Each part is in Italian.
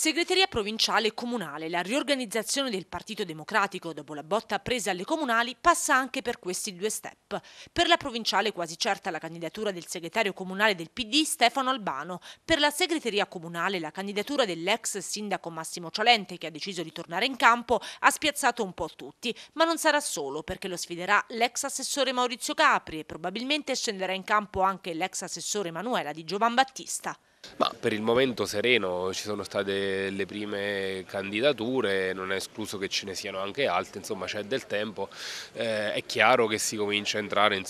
Segreteria provinciale e comunale, la riorganizzazione del Partito Democratico dopo la botta presa alle comunali passa anche per questi due step. Per la provinciale quasi certa la candidatura del segretario comunale del PD Stefano Albano, per la segreteria comunale la candidatura dell'ex sindaco Massimo Cialente che ha deciso di tornare in campo ha spiazzato un po' tutti, ma non sarà solo perché lo sfiderà l'ex assessore Maurizio Capri e probabilmente scenderà in campo anche l'ex assessore Emanuela di Giovan Battista. Ma per il momento sereno, ci sono state le prime candidature, non è escluso che ce ne siano anche altre, insomma c'è del tempo, eh, è chiaro che si comincia a entrare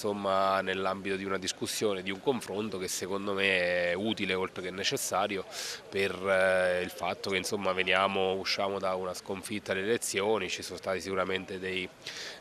nell'ambito di una discussione, di un confronto che secondo me è utile oltre che necessario per eh, il fatto che insomma, veniamo, usciamo da una sconfitta alle elezioni, ci sono stati sicuramente dei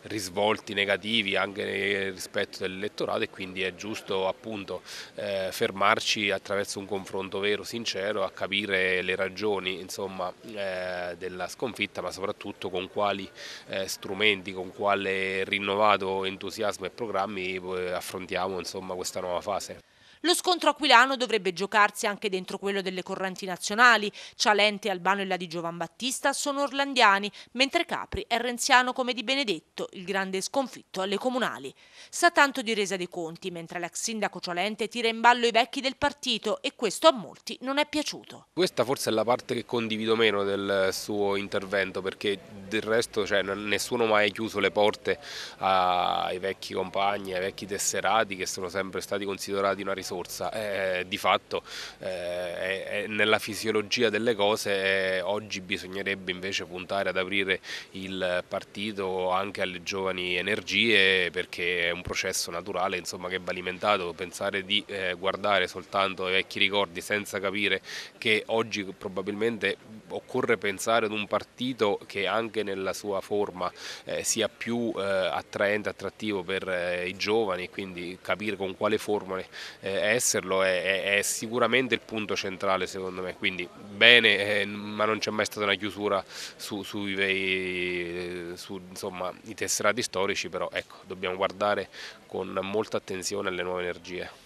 risvolti negativi anche rispetto dell'elettorato e quindi è giusto appunto eh, fermarci attraverso un confronto confronto vero, sincero, a capire le ragioni insomma, eh, della sconfitta, ma soprattutto con quali eh, strumenti, con quale rinnovato entusiasmo e programmi eh, affrontiamo insomma, questa nuova fase. Lo scontro aquilano dovrebbe giocarsi anche dentro quello delle correnti nazionali. Cialente, Albano e la di Giovan Battista sono orlandiani, mentre Capri è renziano come di Benedetto, il grande sconfitto alle comunali. Sa tanto di resa dei conti, mentre l'ex sindaco Cialente tira in ballo i vecchi del partito e questo a molti non è piaciuto. Questa forse è la parte che condivido meno del suo intervento perché del resto cioè, nessuno mai ha chiuso le porte ai vecchi compagni, ai vecchi tesserati che sono sempre stati considerati una risorsa scorsa. Eh, di fatto eh, nella fisiologia delle cose eh, oggi bisognerebbe invece puntare ad aprire il partito anche alle giovani energie perché è un processo naturale insomma, che va alimentato. Pensare di eh, guardare soltanto ai vecchi ricordi senza capire che oggi probabilmente occorre pensare ad un partito che anche nella sua forma eh, sia più attraente, attrattivo per i giovani e quindi capire con quale formule esserlo è, è, sicuramente il punto centrale secondo me, quindi bene, eh, ma non c'è mai stata una chiusura sui vei, eh, su, tesserati storici, però ecco, dobbiamo guardare con molta attenzione alle nuove energie.